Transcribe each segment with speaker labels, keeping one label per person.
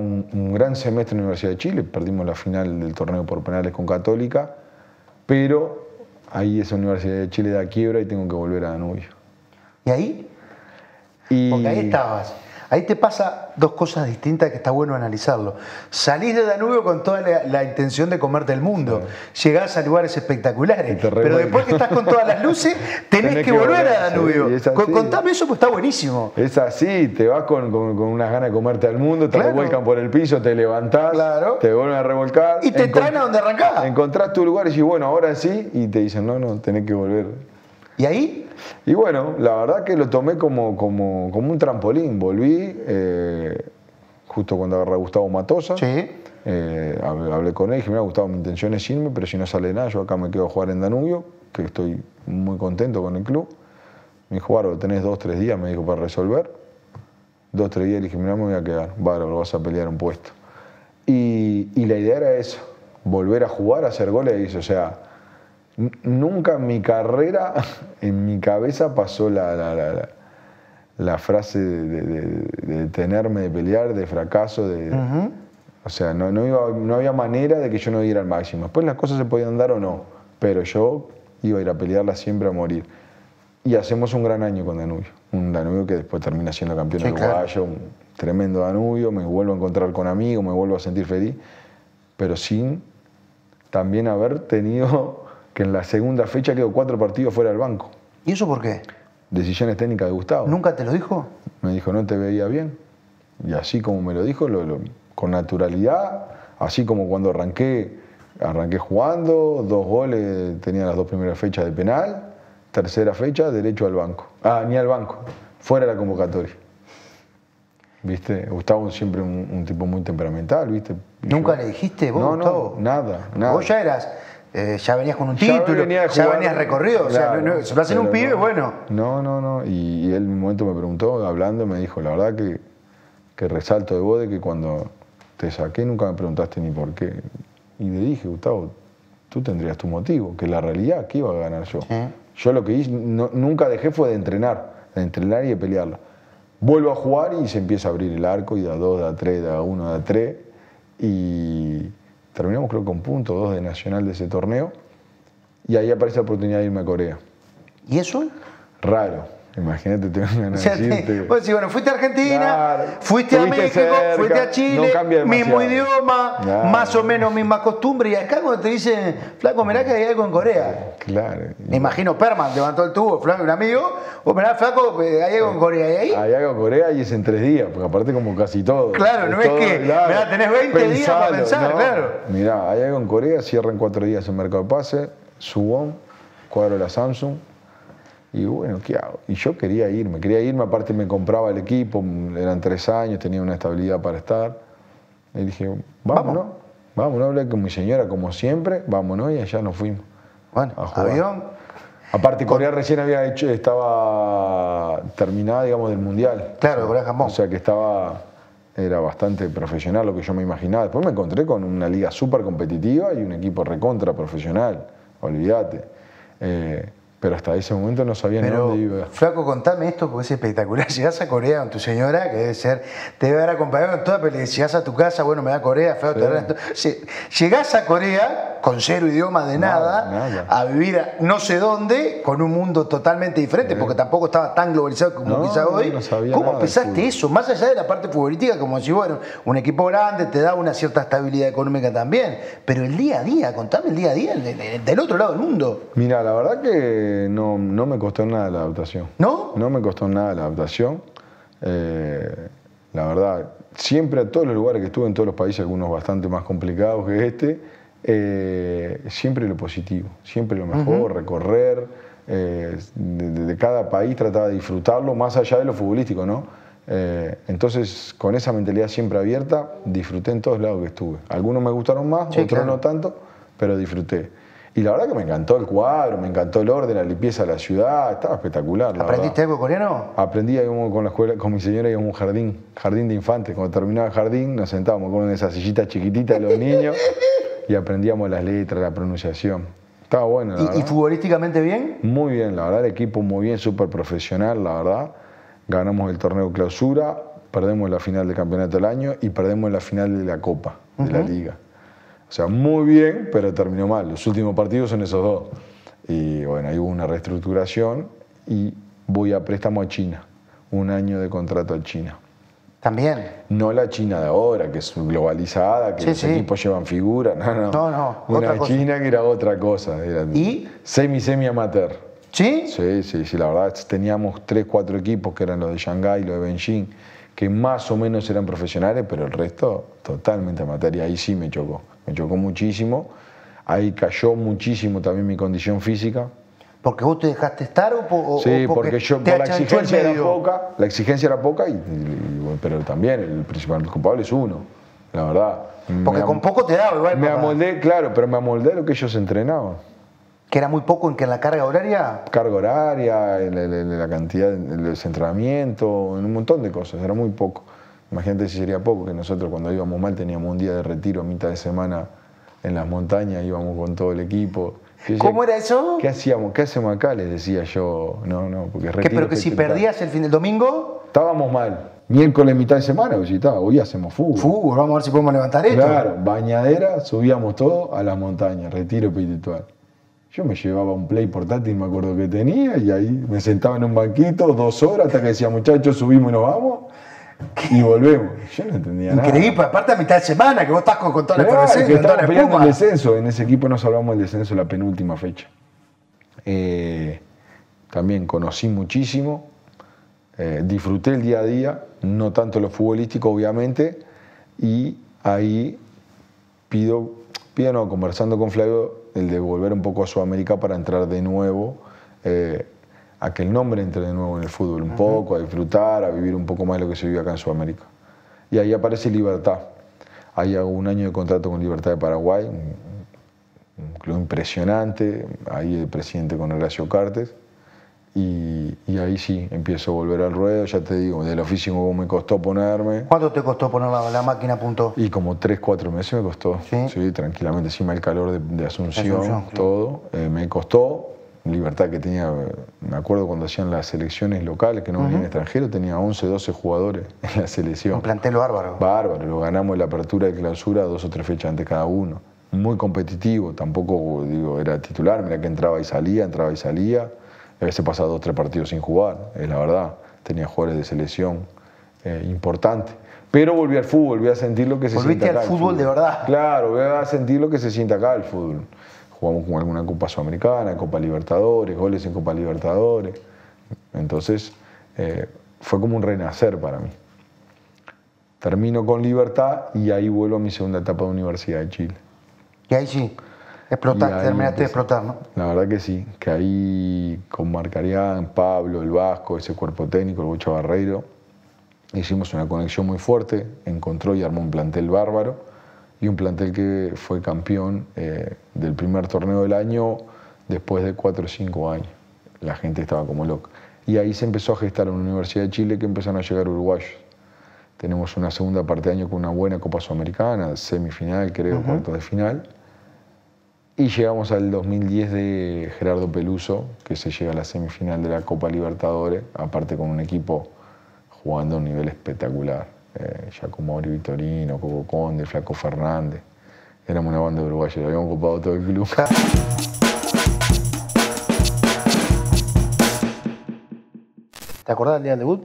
Speaker 1: un, gran semestre en la Universidad de Chile, perdimos la final del torneo por penales con Católica, pero ahí esa Universidad de Chile da quiebra y tengo que volver a Danubio. ¿Y ahí?
Speaker 2: Y... Porque ahí estabas. Ahí te pasa dos cosas distintas que está bueno analizarlo. Salís de Danubio con toda la, intención de comerte el mundo. Llegás a lugares espectaculares. Pero después que estás con todas las luces, tenés, que, volver, a Danubio. contame eso, pues está buenísimo.
Speaker 1: Es así, te vas con, unas ganas de comerte al mundo, te revuelcan por el piso, te levantás, te vuelven a revolcar. Y te traen a donde arrancás. Encontrás tu lugar y dices, bueno, ahora sí, y te dicen, no, no, tenés que volver. Y ahí, y bueno, la verdad que lo tomé como, como, un trampolín. Volví eh, justo cuando agarré a Gustavo Matosa. Sí. Eh, hablé, con él y dije, mira, Gustavo, mi intención es irme, pero si no sale nada, yo acá me quedo a jugar en Danubio, que estoy muy contento con el club. Me dijo, Bárbaro, tenés dos, tres días, me dijo, para resolver. Dos, tres días, le dije, mira, me voy a quedar. Bárbaro, vas a pelear un puesto. Y, la idea era eso, volver a jugar, a hacer goles. O sea, nunca en mi carrera, en mi cabeza pasó la, la, frase de, de, tenerme, de pelear, de fracaso, de... O sea, no, había manera de que yo no diera al máximo. Después las cosas se podían dar o no, pero yo iba a ir a pelearla siempre a morir. Y hacemos un gran año con Danubio. Un Danubio que después termina siendo campeón del uruguayo, un tremendo Danubio. Me vuelvo a encontrar con amigos, me vuelvo a sentir feliz, pero sin también haber tenido que en la segunda fecha quedó cuatro partidos fuera del banco. ¿Y eso por qué? Decisiones técnicas de Gustavo. ¿Nunca te lo dijo? Me dijo, no te veía bien. Y así como me lo dijo, con naturalidad, así como cuando arranqué, arranqué jugando, dos goles tenía las dos primeras fechas de penal, tercera fecha, derecho al banco. Ah, ni al banco, fuera de la convocatoria. ¿Viste? Gustavo siempre un, tipo muy temperamental, ¿viste? ¿Nunca le dijiste vos, no, No, nada, nada. Vos ya eras eh, ya venías con un título, ya venías recorrido. o sea, no, se lo un pibe, bueno. No, no, no. Y, él en un momento me preguntó, hablando, me dijo, la verdad que, que resalto de vos de que cuando te saqué nunca me preguntaste ni por qué. Y le dije, Gustavo, tú tendrías tu motivo, que la realidad, que iba a ganar yo? Yo lo que hice, nunca dejé fue de entrenar, de entrenar y de pelearla. Vuelvo a jugar y se empieza a abrir el arco y da dos, da tres, da uno, da tres. Y, terminamos creo con punto dos de nacional de ese torneo y ahí aparece la oportunidad de irme a Corea. ¿Y eso? Raro Imagínate, te voy a o sea,
Speaker 2: pues, bueno, fuiste a Argentina, fuiste a México, fuiste a Chile, mismo idioma, más o menos misma costumbre. Y acá cuando te dicen, flaco, mirá que hay algo en Corea. Claro. Me imagino Perman levantó el tubo, flaco, un amigo. Vos oh, mirá, flaco, eh, hay algo en Corea. ¿Y ahí? Hay algo
Speaker 1: en Corea y es en tres días, porque aparte como casi todo. Claro, no es que, tenés 20 días para pensar, claro. Mirá, hay algo en Corea, cierran cuatro días el mercado de pase, Subón, cuadro de la Samsung y bueno, ¿qué hago? Y yo quería irme, quería irme, aparte me compraba el equipo, eran tres años, tenía una estabilidad para estar. Y dije, vámonos, vámonos, hablé con mi señora como siempre, vámonos y allá nos fuimos. Bueno, a jugar. Aparte, Corea recién había hecho, estaba terminada, digamos, del Mundial. Claro, Corea Japón. O sea que estaba, era bastante profesional lo que yo me imaginaba. Después me encontré con una liga súper competitiva y un equipo recontra profesional, olvídate. Eh, pero hasta ese momento no sabía dónde iba. Flaco, contame esto porque es espectacular. Llegas a
Speaker 2: Corea con tu señora, que debe ser, te debe haber acompañado en toda pelea. Llegas a tu casa, bueno, me da Corea, Flaco, sí. te Llegas a Corea con cero idioma de nada, a vivir no sé dónde, con un mundo totalmente diferente, porque tampoco estaba tan globalizado como quizás hoy. ¿Cómo empezaste eso? Más allá de la parte futbolística, como si bueno, un equipo grande te da una cierta estabilidad económica también. Pero el día a día, contame el día a día
Speaker 1: del otro lado del mundo. Mira, la verdad que no, me costó nada la adaptación. ¿No? No me costó nada la adaptación. Eh, la verdad, siempre a todos los lugares que estuve, en todos los países, algunos bastante más complicados que este, eh, siempre lo positivo, siempre lo mejor, recorrer. Eh, de, cada país trataba de disfrutarlo, más allá de lo futbolístico, ¿no? entonces, con esa mentalidad siempre abierta, disfruté en todos lados que estuve. Algunos me gustaron más, otros no tanto, pero disfruté. Y la verdad que me encantó el cuadro, me encantó el orden, la limpieza de la ciudad, estaba espectacular. ¿Aprendiste algo coreano? Aprendí con la escuela, con mi señora íbamos un jardín, jardín de infantes. Cuando terminaba el jardín nos sentábamos con una de esas sillitas chiquititas los niños y aprendíamos las letras, la pronunciación. Estaba bueno. La ¿Y, ¿Y,
Speaker 2: futbolísticamente bien?
Speaker 1: Muy bien, la verdad, el equipo muy bien, súper profesional, la verdad. Ganamos el torneo clausura, perdemos la final del campeonato del año y perdemos la final de la Copa, de la liga. O sea, muy bien, pero terminó mal. Los últimos partidos son esos dos. Y bueno, ahí hubo una reestructuración y voy a préstamo a China. Un año de contrato a China. También. No la China de ahora, que es globalizada, que los equipos llevan figura, no, no. No, Una China que era otra cosa. ¿Y? Semi, semi amateur. ¿Sí? Sí, sí, sí. La verdad, teníamos tres, cuatro equipos que eran los de Shanghái, los de Beijing, que más o menos eran profesionales, pero el resto totalmente amateur. Y ahí sí me chocó me chocó muchísimo. Ahí cayó muchísimo también mi condición física. ¿Porque vos te dejaste estar o, o Sí, porque, yo la exigencia era poca, la exigencia era poca, y, pero también el principal culpable es uno, la verdad. Porque con poco te daba igual. Me amoldé, claro, pero me amoldé lo que ellos entrenaban. ¿Que era muy poco en que la
Speaker 2: carga horaria?
Speaker 1: Carga horaria, la, la, cantidad, de entrenamiento, un montón de cosas, era muy poco. Imagínate si sería poco, que nosotros cuando íbamos mal teníamos un día de retiro mitad de semana en las montañas, íbamos con todo el equipo. ¿Cómo era eso? ¿Qué hacíamos? ¿Qué hacemos acá? Les decía yo, no, no, porque pero que si perdías el fin del domingo? Estábamos mal. Miércoles mitad de semana, estaba hoy hacemos fútbol. Fútbol, vamos a ver si podemos levantar esto. Claro, bañadera, subíamos todo a las montañas, retiro espiritual. Yo me llevaba un play portátil, me acuerdo que tenía, y ahí me sentaba en un banquito dos horas hasta que decía, muchachos, subimos y nos vamos y volvemos. Yo no entendía nada. Increíble,
Speaker 2: aparte a mitad de semana, que vos estás con, con toda la que el
Speaker 1: descenso. En ese equipo no salvamos el descenso la penúltima fecha. Eh, también conocí muchísimo, eh, disfruté el día a día, no tanto lo futbolístico, obviamente, y ahí pido, pido conversando con Flavio, el de volver un poco a Sudamérica para entrar de nuevo. Eh, a que el nombre entre de nuevo en el fútbol un poco, a disfrutar, a vivir un poco más de lo que se vive acá en Sudamérica. Y ahí aparece Libertad. Ahí hago un año de contrato con Libertad de Paraguay, un, club impresionante, ahí el presidente con Horacio Cartes. Y, ahí sí, empiezo a volver al ruedo, ya te digo, del oficio me costó ponerme. ¿Cuánto te costó poner la, máquina punto? Y como tres, cuatro meses me costó, sí, tranquilamente, encima el calor de, Asunción, todo, eh, me costó, Libertad que tenía, me acuerdo cuando hacían las selecciones locales, que no venían extranjero, tenía 11, 12 jugadores en la selección. Un plantel bárbaro. Bárbaro, lo ganamos en la apertura y clausura dos o tres fechas antes cada uno. Muy competitivo, tampoco digo, era titular, mira que entraba y salía, entraba y salía. A veces pasaba dos o tres partidos sin jugar, es la verdad. Tenía jugadores de selección eh, importante. importantes. Pero volví al fútbol, volví a sentir lo que se siente al fútbol, fútbol de verdad. Claro, volví a sentir lo que se siente acá el fútbol jugamos con alguna Copa Sudamericana, Copa Libertadores, goles en Copa Libertadores. Entonces eh, fue como un renacer para mí. Termino con Libertad y ahí vuelvo a mi segunda etapa de Universidad de Chile. Y ahí sí, explotaste, terminaste de explotar, ¿no? La verdad que sí, que ahí con Marcarián, Pablo, el Vasco, ese cuerpo técnico, el Gucho Barreiro, hicimos una conexión muy fuerte, encontró y armó un plantel bárbaro y un plantel que fue campeón eh, del primer torneo del año después de cuatro o cinco años. La gente estaba como loca. Y ahí se empezó a gestar una Universidad de Chile que empezaron a llegar uruguayos. Tenemos una segunda parte de año con una buena Copa Sudamericana, semifinal, creo, cuarto de final. Y llegamos al 2010 de Gerardo Peluso, que se llega a la semifinal de la Copa Libertadores, aparte con un equipo jugando a un nivel espectacular eh, Giacomo Vitorino, Coco Conde, Flaco Fernández. Éramos una banda uruguaya, lo habíamos ocupado todo el club. ¿Te acordás del día del debut?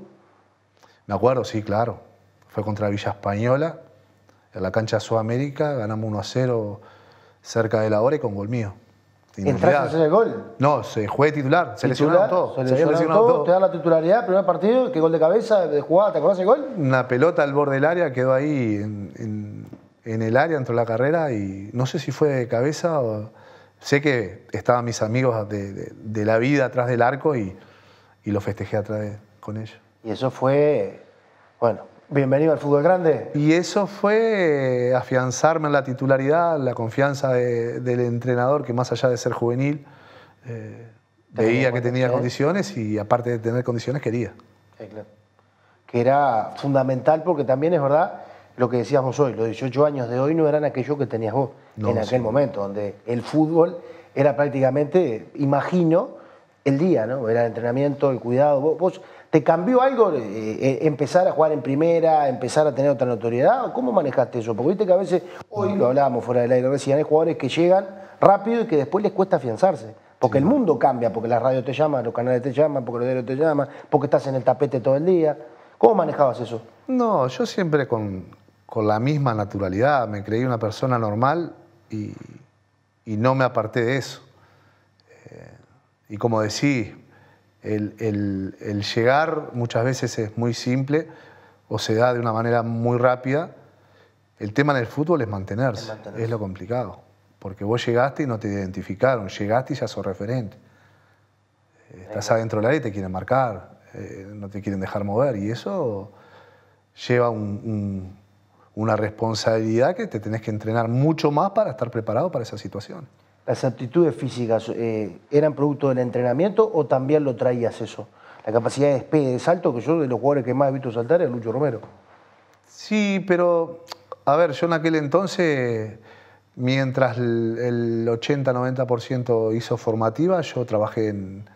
Speaker 3: Me acuerdo, sí, claro. Fue contra Villa Española, en la cancha Sudamérica, ganamos 1 a 0 cerca de la hora y con gol mío. ¿Entras hacer el gol? No, se juega titular, se lesionaron todo Se todo. te
Speaker 2: da la titularidad, primer partido, ¿Qué gol de cabeza, de jugada, ¿te acordás el gol?
Speaker 3: Una pelota al borde del área quedó ahí en, el área, entró la carrera y no sé si fue de cabeza o. Sé que estaban mis amigos de, la vida atrás del arco y, lo festejé atrás con ellos. Y eso fue, bueno, Bienvenido al fútbol grande. Y eso fue eh, afianzarme en la titularidad, la confianza del entrenador, que más allá de ser juvenil,
Speaker 2: eh, veía que tenía condiciones y aparte de tener condiciones quería. claro. Que era fundamental porque también es verdad lo que decíamos hoy, los 18 años de hoy no eran aquellos que tenías vos en aquel momento, donde el fútbol era prácticamente, imagino, el día, ¿no? Era el entrenamiento, el cuidado. ¿Vos, te cambió algo eh, eh, empezar a jugar en primera, empezar a tener otra notoriedad? ¿Cómo manejaste eso? Porque viste que a veces, hoy lo hablábamos fuera del aire recién, hay jugadores que llegan rápido y que después les cuesta afianzarse. Porque el mundo cambia, porque la radio te llama, los canales te llaman, porque los diarios te llaman, porque estás en el tapete todo el día. ¿Cómo manejabas eso?
Speaker 3: No, yo siempre con, con la misma naturalidad. Me creí una persona normal y no me aparté de eso. Y como decís, el, llegar muchas veces es muy simple o se da de una manera muy rápida. El tema en el fútbol es mantenerse, es, lo complicado. Porque vos llegaste y no te identificaron, llegaste y ya sos referente. Estás adentro del área y te quieren marcar, eh, no te quieren dejar mover. Y eso lleva una responsabilidad que te tenés que entrenar
Speaker 2: mucho más para estar preparado para esa situación. ¿Las aptitudes físicas eh, eran producto del entrenamiento o también lo traías eso? La capacidad de despegue de salto, que yo de los jugadores que más he visto saltar es Lucho Romero.
Speaker 3: Sí, pero a ver, yo en aquel entonces, mientras el 80-90% hizo formativa, yo trabajé en,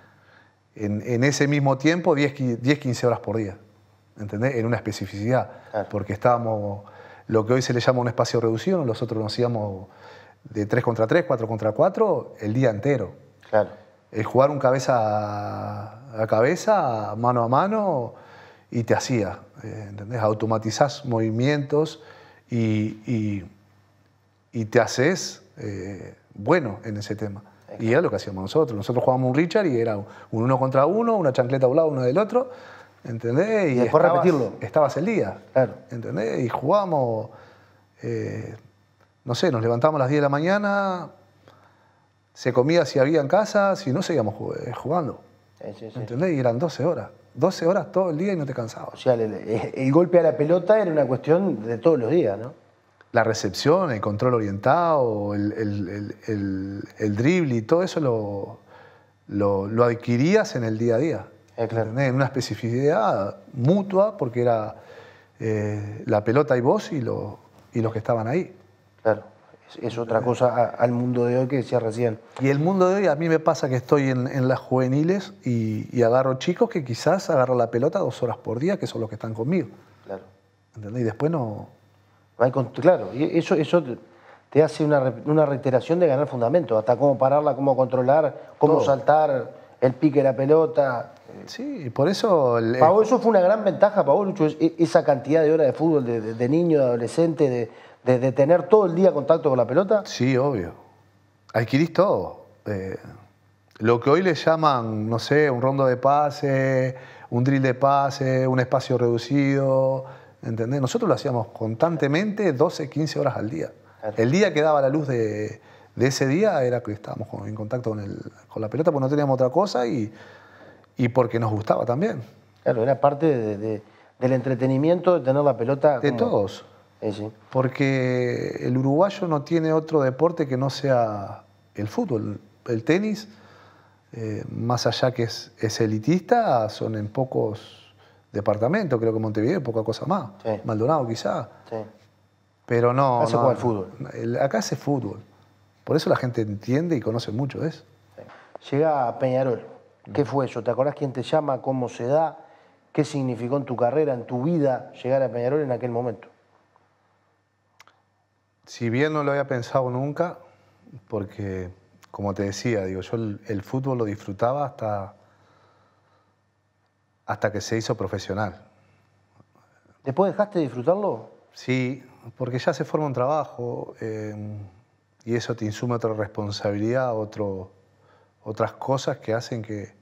Speaker 3: en, ese mismo tiempo 10-15 horas por día, ¿entendés? En una especificidad, porque estábamos, lo que hoy se le llama un espacio reducido, nosotros nos íbamos de 3 contra 3, 4 contra 4, el día entero. Claro. El jugar un cabeza a cabeza, mano a mano, y te hacía, eh, ¿entendés? Automatizás movimientos y, y, te haces eh, bueno en ese tema. Y era lo que hacíamos nosotros. Nosotros jugábamos un Richard y era un uno contra uno, una chancleta a un lado, uno del otro, ¿entendés? Y, después repetirlo. Estabas el día, claro. ¿entendés? Y jugábamos... Eh, no sé, nos levantábamos a las 10 de la mañana, se comía si había en casa, si no, seguíamos eh, jugando.
Speaker 2: Y
Speaker 3: eran 12 horas. 12 horas todo el día y no te cansabas. el, golpe a la pelota era una cuestión de todos los días, ¿no? La recepción, el control orientado, el, el, y todo eso lo, lo, adquirías en el día a día. Eh, en una especificidad mutua porque era eh, la pelota y vos y, lo, y los que estaban ahí. Claro, es, otra cosa al mundo de hoy que decía recién. Y el mundo de hoy a mí me pasa que estoy en, las juveniles y, agarro chicos que quizás agarro la pelota dos horas por día, que son los que están
Speaker 2: conmigo. Claro. ¿Entendés? Y después no... claro, y eso, eso te hace una, una reiteración de ganar fundamento, hasta cómo pararla, cómo controlar, cómo saltar, el pique de la pelota. Sí, por eso... eso fue una gran ventaja, vos, Lucho, esa cantidad de horas de fútbol de, niño, de adolescente, de, tener todo el día contacto con la pelota. Sí, obvio. Adquirís todo. Eh, lo que hoy le
Speaker 3: llaman, no sé, un rondo de pase, un drill de pase, un espacio reducido, ¿entendés? Nosotros lo hacíamos constantemente 12, 15 horas al día. El día que daba la luz de, de ese día era que estábamos en contacto con, el, con la pelota, porque no teníamos
Speaker 2: otra cosa y y porque nos gustaba también. Claro, era parte del entretenimiento de tener la pelota. De todos.
Speaker 3: Porque el uruguayo no tiene otro deporte que no sea el fútbol. El tenis, eh, más allá que es, elitista, son en pocos departamentos, creo que Montevideo, poca cosa más. Maldonado quizá. Pero no. Acá se juega el fútbol.
Speaker 2: acá se fútbol. Por eso la gente entiende y conoce mucho Llega a Peñarol. ¿Qué fue eso? ¿Te acordás quién te llama? ¿Cómo se da? ¿Qué significó en tu carrera, en tu vida, llegar a Peñarol en aquel momento?
Speaker 3: Si bien no lo había pensado nunca, porque, como te decía, digo, yo el, fútbol lo disfrutaba hasta, hasta que se hizo profesional. ¿Después dejaste de disfrutarlo? Sí, porque ya se forma un trabajo eh, y eso te insume otra responsabilidad, otro, otras cosas que hacen que,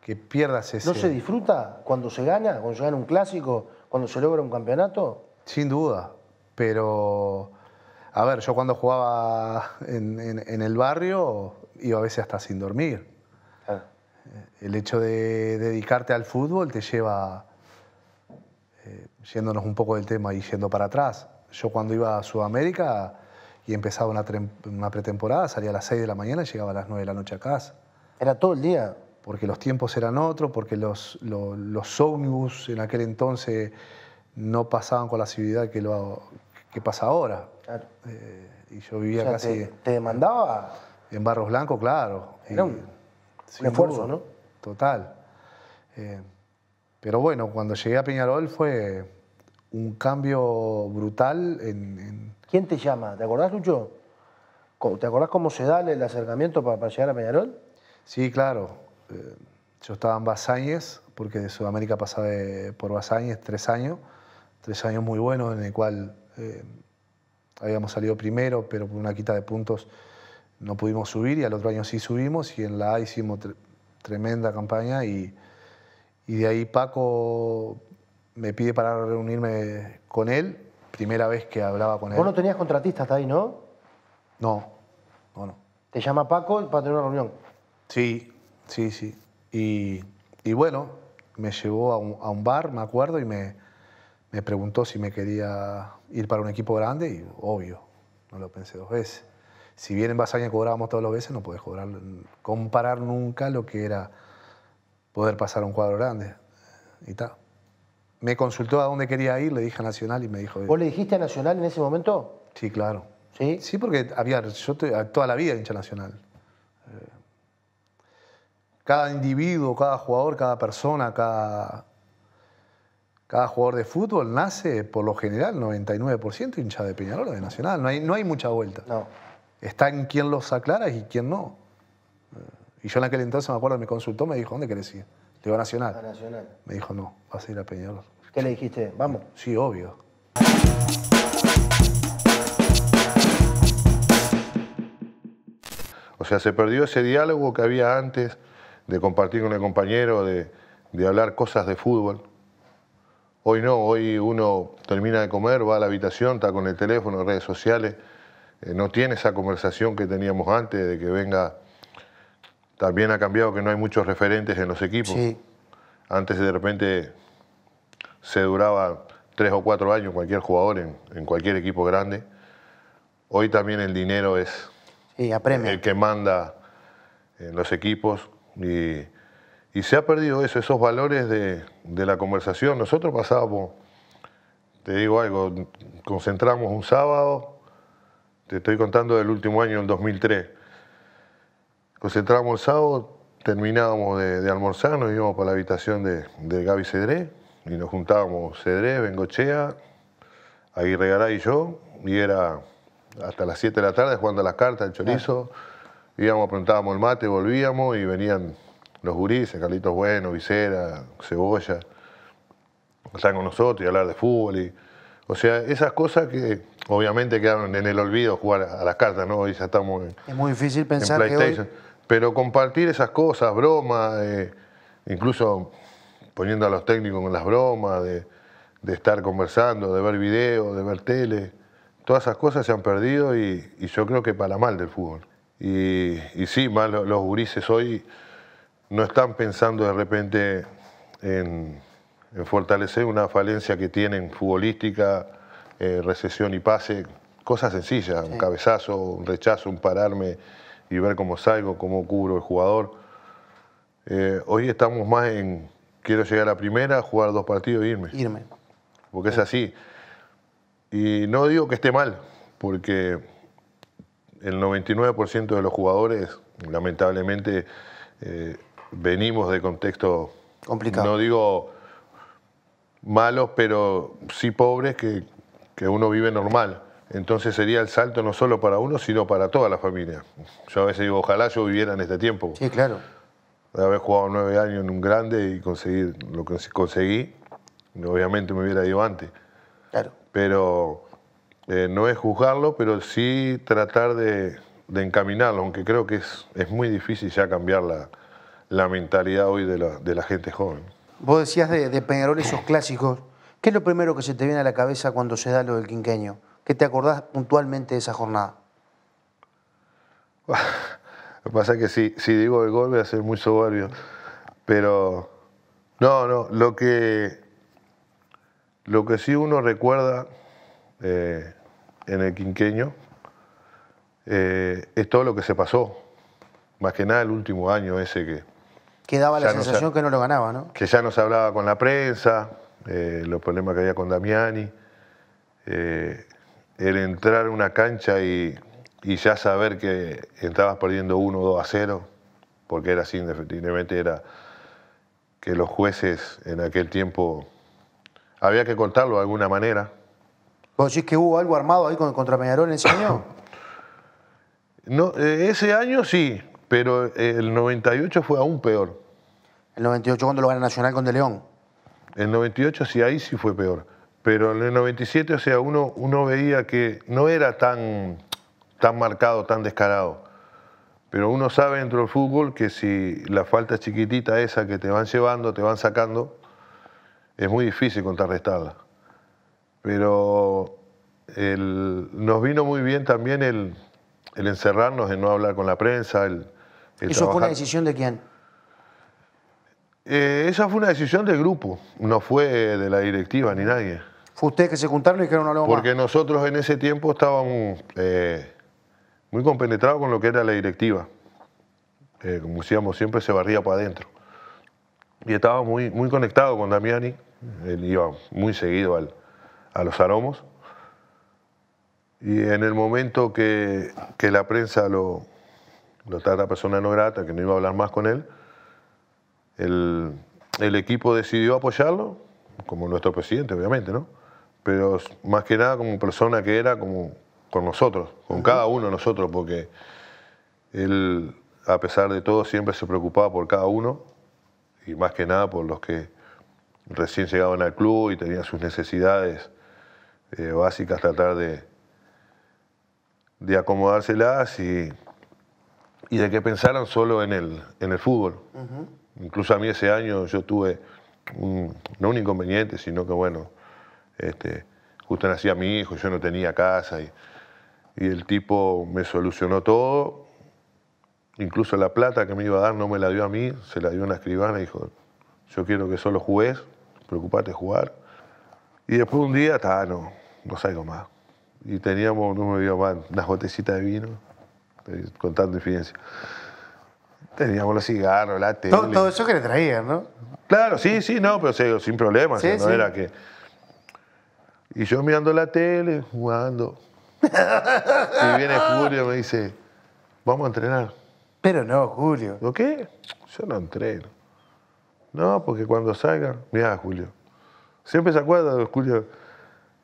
Speaker 3: que pierdas ese... ¿No se
Speaker 2: disfruta cuando se gana, cuando se gana un clásico, cuando se logra un campeonato? Sin duda, pero... A
Speaker 3: ver, yo cuando jugaba en, el barrio iba a veces hasta sin dormir. Eh, el hecho de dedicarte al fútbol te lleva, eh, yéndonos un poco del tema y yendo para atrás, yo cuando iba a Sudamérica y empezaba una, pretemporada, salía a las 6 de la mañana y llegaba a las 9 de la noche a casa. ¿Era todo el día? Porque los tiempos eran otros, porque los, los, ómnibus en aquel entonces no pasaban con la civilidad que, lo, que pasa ahora. Eh, y yo vivía casi... Te, demandaba? En Barros Blancos, claro. Era un, esfuerzo, ¿no? Total. Eh, pero bueno, cuando llegué a
Speaker 2: Peñarol fue un cambio brutal en ¿Quién te llama? ¿Te acordás, Lucho? ¿Te acordás cómo se da el acercamiento para, llegar a Peñarol? Sí,
Speaker 3: claro. Eh, yo estaba en Basáñez, porque de Sudamérica pasaba por Basáñez tres años, tres años muy buenos en el cual eh, habíamos salido primero, pero por una quita de puntos no pudimos subir y al otro año sí subimos y en la A hicimos tremenda campaña y, y de ahí Paco me pide para reunirme con él primera vez que hablaba con él. Vos no
Speaker 2: tenías contratista ahí,
Speaker 3: ¿no? No, no, no. Te llama Paco para tener una reunión. Sí, sí, sí. Y, bueno, me llevó a un, bar, me acuerdo, y me, preguntó si me quería ir para un equipo grande, y obvio, no lo pensé dos veces. Si bien en Basaña cobrábamos todos los veces, no podés cobrar, comparar nunca lo que era poder pasar a un cuadro grande. Y tal me consultó a dónde quería ir, le dije a Nacional y me dijo... ¿Vos le dijiste a Nacional en ese momento? Sí, claro. ¿Sí? Sí, porque había, yo toda la vida hincha Nacional. Eh, cada individuo, cada jugador, cada persona, cada, cada jugador de fútbol nace, por lo general, 99% hincha de Peñarol de Nacional. No hay, no hay mucha vuelta. No. Está en quién los aclara y quién no. Eh, y yo en aquel entonces me acuerdo, me consultó, me dijo, ¿dónde querés ir? Le digo, Nacional. A Nacional. Me dijo, no, vas a ir a Peñarol. ¿Qué le dijiste? Vamos. Sí, obvio.
Speaker 4: O sea, se perdió ese diálogo que había antes de compartir con el compañero, de, hablar cosas de fútbol. Hoy no, hoy uno termina de comer, va a la habitación, está con el teléfono, redes sociales, eh, no tiene esa conversación que teníamos antes de que venga. También ha cambiado que no hay muchos referentes en los equipos. Sí. Antes de repente se duraba tres o cuatro años cualquier jugador en, cualquier equipo grande. Hoy también el dinero es el que manda en los equipos y, se ha perdido eso, esos valores de, la conversación. Nosotros pasábamos, te digo algo, concentramos un sábado, te estoy contando del último año, el 2003. Concentramos el sábado, terminábamos de, almorzar, nos íbamos para la habitación de, de Gaby Cedré, y nos juntábamos Cedré, Bengochea, Aguirre Garay y yo, y era hasta las 7 de la tarde jugando a las cartas, el chorizo, íbamos, apuntábamos el mate, volvíamos y venían los gurises, Carlitos Bueno, Visera, Cebolla, sea con nosotros y hablar de fútbol. o sea, esas cosas que obviamente quedaron en el olvido jugar a las cartas, ¿no? Y ya estamos en,
Speaker 2: es muy difícil pensar Que hoy...
Speaker 4: Pero compartir esas cosas, bromas, eh, incluso poniendo a los técnicos con las bromas, de, estar conversando, de ver videos, de ver tele. Todas esas cosas se han perdido y, yo creo que para mal del fútbol. Y, sí, los, los, hoy no están pensando de repente en, fortalecer una falencia que tienen futbolística, eh, recesión y pase, cosas sencillas, un cabezazo, un rechazo, un pararme y ver cómo salgo, cómo cubro el jugador. Eh, hoy estamos más en, quiero llegar a la primera, jugar dos partidos e irme. Irme. Porque es así. Y no digo que esté mal, porque el 99% de los jugadores, lamentablemente, eh, venimos de contextos... Complicado. No digo malos, pero sí pobres que, que uno vive normal. Entonces sería el salto no solo para uno, sino para toda la familia. Yo a veces digo, ojalá yo viviera en este tiempo. Sí, claro de haber jugado nueve años en un grande y conseguir lo que conseguí. Obviamente me hubiera ido antes. Claro. Pero eh, no es juzgarlo, pero sí tratar de, encaminarlo, aunque creo que es, es muy difícil ya cambiar la, mentalidad hoy de la, gente joven.
Speaker 2: Vos decías de, de, Peñarol esos clásicos. ¿Qué es lo primero que se te viene a la cabeza cuando se da lo del quinqueño? ¿Qué te acordás puntualmente de esa jornada?
Speaker 4: Lo que pasa es que si, digo el gol voy a ser muy soberbio. Pero, no, no, lo que, lo que sí uno recuerda eh, en el quinqueño eh, es todo lo que se pasó. Más que nada el último año ese que... Que daba la sensación
Speaker 2: que no lo ganaba, ¿no?
Speaker 4: Que ya no se hablaba con la prensa, eh, los problemas que había con Damiani, el entrar a una cancha y y ya saber que estabas perdiendo 1 o 2 a 0, porque era así, indefinidamente era que los jueces en aquel tiempo había que contarlo de alguna manera. ¿Vos decís que hubo algo armado ahí contra Peñarol en ese año? no, eh, ese año sí, pero eh, el 98 fue aún peor. El 98 cuando lo gana Nacional con De León. El 98 sí, ahí sí fue peor. Pero en el 97, o sea, uno, uno veía que no era tan tan marcado, tan descarado. Pero uno sabe dentro del fútbol que si la falta chiquitita esa que te van llevando, te van sacando, es muy difícil contrarrestarla. Pero nos vino muy bien también el, encerrarnos, el no hablar con la prensa. ¿Eso fue una
Speaker 2: decisión de quién?
Speaker 4: Eh, esa fue una decisión del grupo, no fue de la directiva ni nadie. Fue usted que se juntaron y dijeron no lo Porque nosotros en ese tiempo estábamos eh, muy compenetrado con lo que era la directiva. Eh, como decíamos, siempre se barría para adentro. Y estaba muy, muy conectado con Damiani, él iba muy seguido al, a los aromos. Y en el momento que, que la prensa lo, lo trata persona no grata, que no iba a hablar más con él, el, el equipo decidió apoyarlo, como nuestro presidente, obviamente, ¿no? Pero más que nada como persona que era, como, con nosotros, con cada uno de nosotros, porque él, a pesar de todo, siempre se preocupaba por cada uno y más que nada por los que recién llegaban al club y tenían sus necesidades eh, básicas, tratar de, de acomodárselas y, y, de que pensaran solo en el, en el fútbol. Incluso a mí ese año yo tuve, no un inconveniente, sino que bueno, este, justo nacía mi hijo, yo no tenía casa y y el tipo me solucionó todo. Incluso la plata que me iba a dar no me la dio a mí, se la dio una escribana y dijo, yo quiero que solo jugues, preocupate jugar. Y después un día, está no, no salgo más. Y teníamos, no me dio más, unas botecitas de vino, eh, con tanta infidencia. Teníamos los cigarros, la tele. Todo,
Speaker 2: eso que le traían, ¿no?
Speaker 4: Claro, sí, sí, no, pero sin problemas, no era que... Y yo mirando la tele, jugando, y viene Julio y me dice, vamos a entrenar. Pero no, Julio. ¿Lo qué? Yo no entreno. No, porque cuando salga, mirá, Julio. Siempre se acuerda, Julio.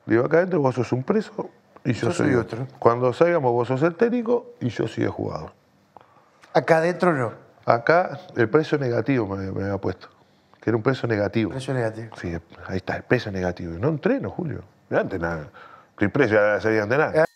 Speaker 4: Digo, acá adentro vos sos un preso y yo, soy, otro. Cuando salgamos vos sos el técnico y yo soy el jugador. Acá adentro no. Acá el preso negativo me, ha puesto. Que era un preso negativo. precio negativo. Sí, ahí está, el preso negativo. No entreno, Julio. No nada. El preso, ya sería entrenar. Eh,